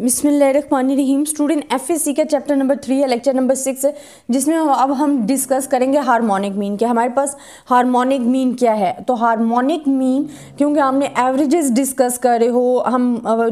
बिसमीम student F S C का chapter number three है लेक्चर नंबर सिक्स है जिसमें अब हम डिस्कस करेंगे हारमोनिक मीन के हमारे पास हारमोनिक मीन क्या है तो हारमोनिक मीन क्योंकि हमने एवरेजेस डिस्कस करे हो हम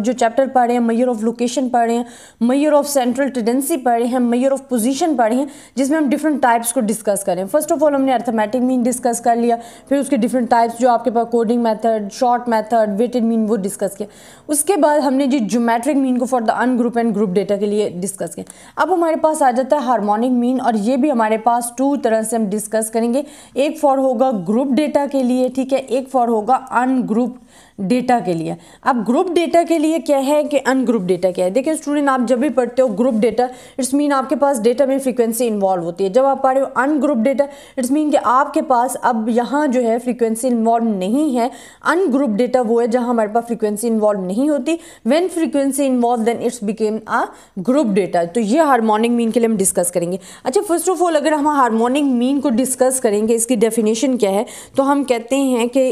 जो चैप्टर पढ़े हैं मैयर ऑफ लोकेशन पढ़ रहे हैं मैयर ऑफ सेंट्रल टेंडेंसी पढ़े हैं मयर ऑफ पोजिशन पढ़े हैं जिसमें हम डिफरेंट टाइप्स को डिस्कस करें फर्स्ट ऑफ ऑल हमने अर्थमेटिक मीन डिस्कस कर लिया फिर उसके डिफरेंट टाइप्स जो आपके पास coding method short method weighted mean वो डिस्कस किया उसके बाद हमने जो जोमेट्रिक मीन को for the ungroup and group data के लिए डिस्कस किया अब हमारे पास आ जाता है हार्मोनिक मीन और ये भी हमारे पास टू तरह से हम डिस्कस करेंगे एक फॉर होगा ग्रुप डेटा के लिए ठीक है एक फॉर होगा अनग्रुप डेटा के लिए अब ग्रुप डेटा के लिए क्या है कि अनग्रुप डेटा क्या है देखिए स्टूडेंट आप जब भी पढ़ते हो ग्रुप डेटा इट्स मीन आपके पास डेटा में फ्रीक्वेंसी इन्वॉल्व होती है जब आप पढ़ रहे हो अनग्रुप डेटा इट्स मीन कि आपके पास अब यहाँ जो है फ्रीक्वेंसी इन्वॉल्व नहीं है अनग्रुप डेटा वो है जहाँ हमारे पास फ्रीक्वेंसी इन्वॉल्व नहीं होती when frequency involve then it's became a group data तो ये हारमोनिक मीन के लिए हम डिस्कस करेंगे अच्छा फर्स्ट ऑफ ऑल अगर हम हारमोनिक मीन को डिस्कस करेंगे इसकी डेफिनेशन क्या है तो हम कहते हैं कि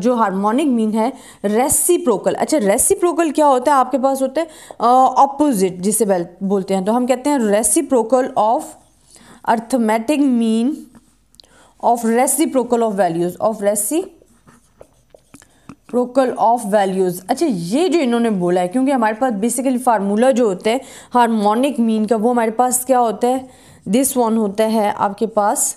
जो हारमोनिक मीन है रेसिप्रोकल अच्छा रेसिप्रोकल क्या होता है आपके पास होते हैं ऑपोजिट जिसे बोलते हैं तो हम कहते हैं reciprocal of arithmetic mean of reciprocal of values of reciprocal of values अच्छा ये जो इन्होंने बोला है क्योंकि हमारे पास बेसिकली फार्मूला जो होता है हारमोनिक मीन का वो हमारे पास क्या होता है दिस वन होता है आपके पास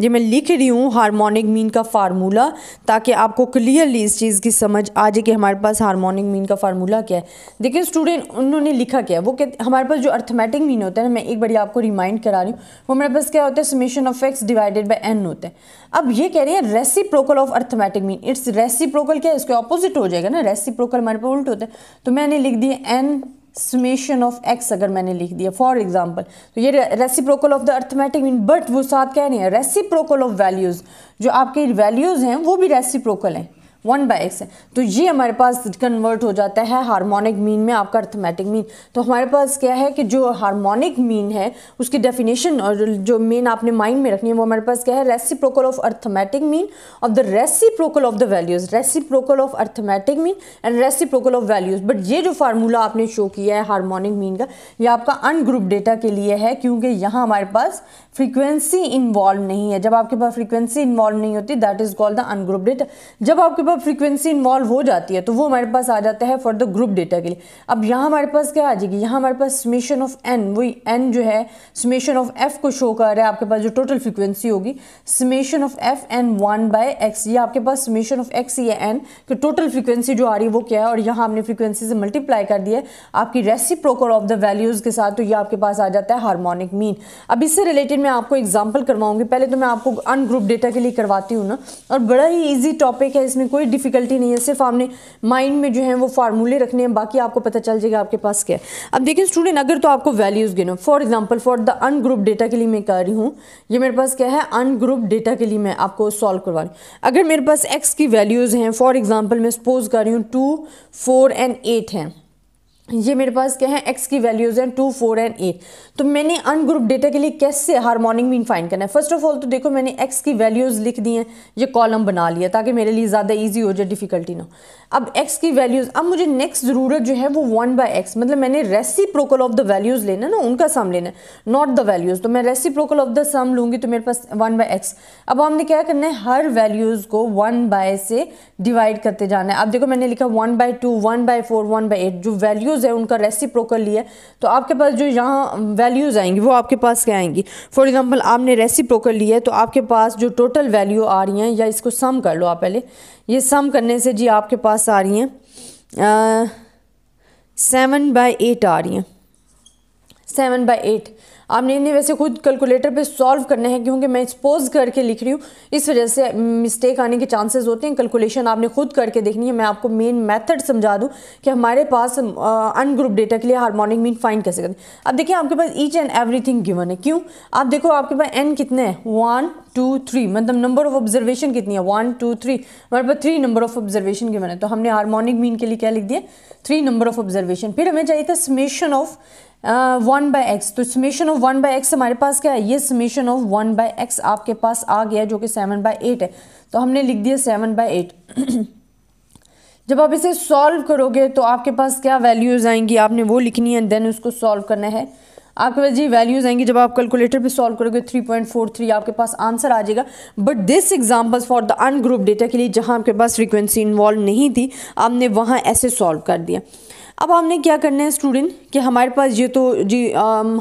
ये मैं लिख रही हूँ हारमोनिक मीन का फार्मूला ताकि आपको क्लियरली इस चीज़ की समझ आ जाए कि हमारे पास हारमोनिक मीन का फार्मूला क्या है देखिए स्टूडेंट उन्होंने लिखा क्या है वो कहते हमारे पास जो अर्थमेटिक मीन होता है ना मैं एक बड़ी आपको रिमाइंड करा रही हूँ वो हमारे पास क्या होता है summation of x divided by n होता है अब ये कह रहे हैं रेसी ऑफ अर्थमेटिक मीन इट्स रेसी क्या है इसके ऑपोजिट हो जाएगा ना रेसी हमारे पास उल्ट होता है तो मैंने लिख दिया एन समेशन ऑफ एक्स अगर मैंने लिख दिया फॉर एग्जाम्पल तो ये reciprocal of the arithmetic mean but वो साथ कह रहे हैं रेसिप्रोकल ऑफ वैल्यूज़ जो आपके वैल्यूज़ हैं वो भी रेसिप्रोकल हैं वन बाई एक्स है तो ये हमारे पास कन्वर्ट हो जाता है हार्मोनिक मीन में आपका अर्थमेटिक मीन तो हमारे पास क्या है कि जो हार्मोनिक मीन है उसकी डेफिनेशन और जो मेन आपने माइंड में रखनी है वो हमारे पास क्या है reciprocal of arithmetic mean of the reciprocal of the values reciprocal of arithmetic mean and reciprocal of values but ये जो फार्मूला आपने शो किया है हारमोनिक मीन का यह आपका अनग्रुप डेटा के लिए है क्योंकि यहाँ हमारे पास फ्रीक्वेंसी इन्वॉल्व नहीं है जब आपके पास फ्रीक्वेंसी इन्वॉल्व नहीं होती that is called the ungroup data जब आपके पास पर फ्रीक्वेंसी इन्वॉल्व हो जाती है तो वो हमारे पास आ जाता है फॉर द ग्रुप डेटा के लिए अब यहाँ हमारे पास क्या आ जाएगी यहाँ हमारे पास समेशन ऑफ एन वही एन जो है समेशन ऑफ एफ को शो कर रहा है आपके पास जो टोटल फ्रीक्वेंसी होगी summation of f n one by x ये आपके पास समेशन ऑफ एक्स या एन की टोटल फ्रीक्वेंसी जो आ रही है वो क्या है और यहाँ आपने फ्रीक्वेंसी से मल्टीप्लाई कर दिया है आपकी रेसिप्रोकल ऑफ द वैल्यूज़ के साथ तो ये आपके पास आ जाता है हारमोनिक मीन अब इससे रिलेटेड मैं आपको एग्जाम्पल करवाऊंगी पहले तो मैं आपको अनग्रुप डेटा के लिए करवाती हूँ ना और बड़ा ही ईजी टॉपिक है इसमें कोई कोई डिफ़िकल्टी नहीं है सिर्फ आपने माइंड में जो है वो फार्मूले रखने हैं बाकी आपको पता चल जाएगा आपके पास क्या है अब देखिए स्टूडेंट अगर तो आपको वैल्यूज़ गिनो for example for the ungroup data के लिए मैं कर रही हूँ ये मेरे पास क्या है अनग्रुप डेटा के लिए मैं आपको सॉल्व करवा रही हूँ अगर मेरे पास एक्स की वैल्यूज़ हैं फॉर एग्ज़ाम्पल मैं सपोज कर रही हूँ टू फोर एंड एट हैं ये मेरे पास क्या है एक्स की वैल्यूज़ हैं टू फोर एंड एट तो मैंने अनग्रुप डेटा के लिए कैसे हारमोनिक मीन फाइंड करना है फर्स्ट ऑफ ऑल तो देखो मैंने एक्स की वैल्यूज़ लिख दी हैं ये कॉलम बना लिया ताकि मेरे लिए ज़्यादा इजी हो जाए डिफ़िकल्टी ना अब एक्स की वैल्यूज़ अब मुझे नेक्स्ट ज़रूरत जो है वो वन बाई एक्स मतलब मैंने रेसी प्रोकल ऑफ द वैल्यूज़ लेना ना उनका सम लेना है नॉट द वैल्यूज़ तो मैं रेसी प्रोकल ऑफ द सम लूँगी तो मेरे पास वन बाई एक्स अब हमने क्या करना है हर वैल्यूज़ को वन बाय से डिवाइड करते जाना है अब देखो मैंने लिखा one by two one by four one by eight जो वैल्यूज़ वैल्यूज़ है उनका रेसिप्रोकली है तो आपके पास जो यहाँ वैल्यूज़ आएंगी वो आपके पास क्या आएंगी फॉर एग्ज़ाम्पल आपने रेसिप्रोकल लिया है तो आपके पास जो टोटल वैल्यू आ रही हैं या इसको सम कर लो आप पहले ये सम करने से जी आपके पास आ रही हैं सेवन बाई एट आ रही हैं सेवन बाई एट आपने इन्हें वैसे खुद कैलकुलेटर पे सॉल्व करना है क्योंकि मैं एक्सपोज करके लिख रही हूँ इस वजह से मिस्टेक आने के चांसेस होते हैं कैलकुलेशन आपने खुद करके देखनी है मैं आपको मेन मेथड समझा दूँ कि हमारे पास अनग्रुप डेटा के लिए हारमोनिक मीन फाइंड कैसे करें अब देखिए आपके पास ईच एंड एवरी गिवन है क्यों आप देखो आपके पास एन कितने हैं वन टू थ्री मतलब नंबर ऑफ ऑब्जर्वेशन कितनी है वन टू थ्री हमारे पास three number of observation given है तो हमने हारमोनिक मीन के लिए क्या लिख दिया थ्री नंबर ऑफ ऑब्जर्वेशन फिर हमें चाहिए था summation of one by x तो summation of one by x हमारे पास क्या है ये summation of one by x आपके पास आ गया जो कि सेवन बाई एट है तो हमने लिख दिया सेवन बाई एट जब आप इसे सॉल्व करोगे तो आपके पास क्या वैल्यूज़ आएंगी आपने वो लिखनी है देन उसको सॉल्व करना है आपके पास जी वैल्यूज़ आएंगी जब आप कैलकुलेटर पे सॉल्व करोगे 3.43 आपके पास आंसर आ जाएगा but this examples for the ungroup data के लिए जहां आपके पास फ्रीक्वेंसी इन्वॉल्व नहीं थी आपने वहां ऐसे सॉल्व कर दिया अब हमने क्या करना है स्टूडेंट कि हमारे पास ये तो जी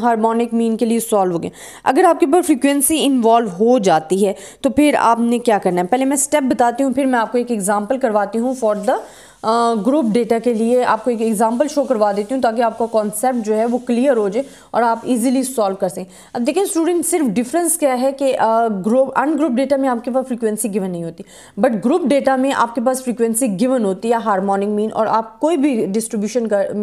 हारमोनिक um, मीन के लिए सॉल्व हो गया अगर आपके पास फ्रीक्वेंसी इन्वॉल्व हो जाती है तो फिर आपने क्या करना है पहले मैं स्टेप बताती हूँ फिर मैं आपको एक एग्जाम्पल करवाती हूँ फॉर द ग्रुप डेटा के लिए आपको एक एग्जांपल शो करवा देती हूँ ताकि आपका कॉन्सेप्ट जो है वो क्लियर हो जाए और आप इजीली सॉल्व कर सकें अब देखें स्टूडेंट सिर्फ डिफरेंस क्या है कि ग्रुप अनग्रुप डेटा में आपके पास फ्रीक्वेंसी गिवन नहीं होती बट ग्रुप डेटा में आपके पास फ्रीक्वेंसी गिवन होती है हारमोनिक मीन और आप कोई भी डिस्ट्रीब्यूशन कर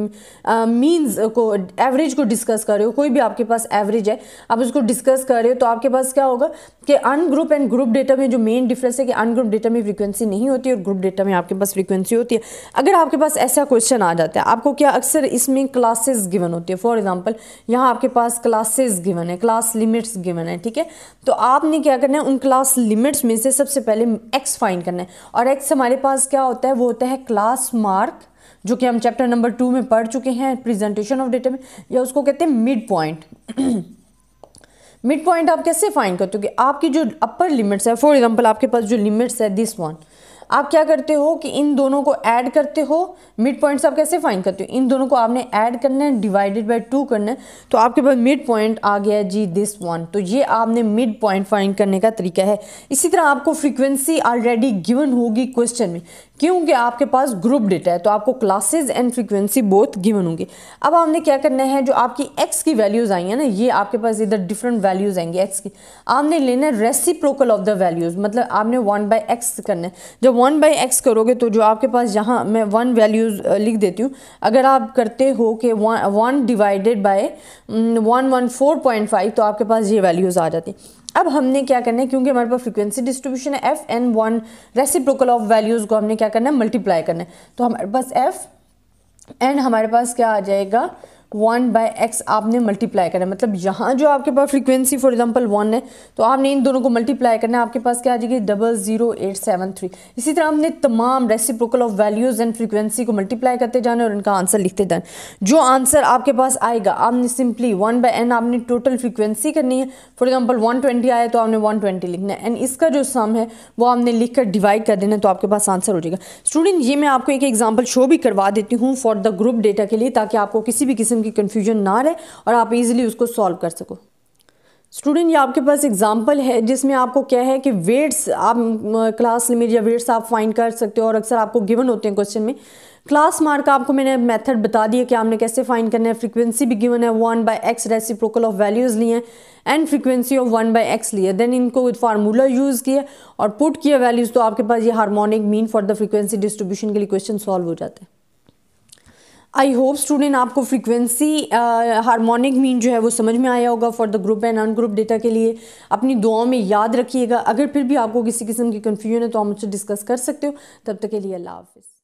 मीन्स को एवरेज को डिस्कस कर रहे हो कोई भी आपके पास एवरेज है आप उसको डिस्कस कर रहे हो तो आपके पास क्या होगा कि अनग्रुप एंड ग्रुप डेटा में जो मेन डिफरेंस है कि अनग्रुप डेटा में फ्रीक्वेंसी नहीं होती और ग्रुप डेटा में आपके पास फ्रीक्वेंसी होती है अगर आपके पास ऐसा क्वेश्चन आ जाता है आपको क्या अक्सर इसमें क्लासेस गिवन होती है फॉर एग्जांपल यहाँ आपके पास क्लासेस गिवन है क्लास लिमिट्स गिवन है ठीक है तो आपने क्या करना है उन क्लास लिमिट्स में से सबसे पहले एक्स फाइन करना है और एक्स हमारे पास क्या होता है वो होता है क्लास मार्क जो कि हम चैप्टर नंबर टू में पढ़ चुके हैं प्रेजेंटेशन ऑफ डेटा में या उसको कहते हैं मिड पॉइंट मिड पॉइंट आप कैसे फाइंड करते हो कि आपकी जो अपर लिमिट्स है फॉर एग्जांपल आपके पास जो लिमिट्स है दिस वन आप क्या करते हो कि इन दोनों को ऐड करते हो मिड पॉइंट्स आप कैसे फाइंड करते हो इन दोनों को आपने ऐड करना है डिवाइडेड बाय टू करना है तो आपके पास मिड पॉइंट आ गया जी दिस वन तो ये आपने मिड पॉइंट फाइंड करने का तरीका है इसी तरह आपको फ्रीक्वेंसी ऑलरेडी गिवन होगी क्वेश्चन में क्योंकि आपके पास ग्रुप डेटा है तो आपको classes and frequency both given होंगे अब आपने क्या करना है जो आपकी एक्स की वैल्यूज़ आई हैं ना ये आपके पास इधर डिफरेंट वैल्यूज़ आएंगे एक्स की आपने लेना है रेसिप्रोकल ऑफ द वैल्यूज़ मतलब आपने वन बाई एक्स करना है जब वन बाई एक्स करोगे तो जो आपके पास यहाँ मैं वन वैल्यूज़ लिख देती हूँ अगर आप करते हो कि one divided by one one four point five तो आपके पास ये वैल्यूज़ आ जाती हैं अब हमने क्या करना है क्योंकि हमारे पास फ्रीक्वेंसी डिस्ट्रीब्यूशन है f n one reciprocal of values को हमने क्या करना है मल्टीप्लाई करना है तो हमारे पास एफ एंड हमारे पास क्या आ जाएगा वन बाय एक्स आपने मल्टीप्लाई करना है मतलब यहाँ जो आपके पास फ्रीक्वेंसी फॉर एग्जांपल वन है तो आपने इन दोनों को मल्टीप्लाई करना है आपके पास क्या आ जाएगी double zero eight seven three इसी तरह हमने तमाम reciprocal of values and frequency को मल्टीप्लाई करते जाना और इनका आंसर लिखते जाने जो आंसर आपके पास आएगा आपने सिंपली वन बाई एन आपने टोटल फ्रिक्वेंसी करनी है फॉर एग्जाम्पल वन ट्वेंटी आया तो आपने वन ट्वेंटी लिखना है एंड इसका जो सम है वो आपने लिख कर डिवाइड कर देना तो आपके पास आंसर हो जाएगा स्टूडेंट ये मैं आपको एक एग्जाम्पल शो भी करवा देती हूँ फॉर द ग्रुप डेटा के लिए ताकि आपको किसी भी किस्म किस्म की कन्फ्यूजन ना रहे और आप इजीली उसको सॉल्व कर सको स्टूडेंट ये आपके पास एग्जांपल है जिसमें आपको क्या है कि वेट्स आप क्लास लिमिट या वेट्स आप फाइंड कर सकते हो और अक्सर आपको गिवन होते हैं क्वेश्चन में क्लास मार्क आपको मैंने मेथड बता दिया कि आपने कैसे फाइंड करना है फ्रीक्वेंसी भी गिवन है one by x reciprocal of values लिए हैं and frequency of one by x लिए देन इनको विद फार्मूला यूज़ किया और पुट किया वैल्यूज़ तो आपके पास ये harmonic mean for the frequency distribution के लिए क्वेश्चन सॉल्व हो जाते हैं आई होप स्टूडेंट आपको फ्रीक्वेंसी हार्मोनिक मीन जो है वो समझ में आया होगा for the group and ungroup data के लिए अपनी दुआओं में याद रखिएगा अगर फिर भी आपको किसी किस्म की कन्फ्यूजन है तो आप मुझसे डिस्कस कर सकते हो तब तक के लिए अल्लाह हाफिज़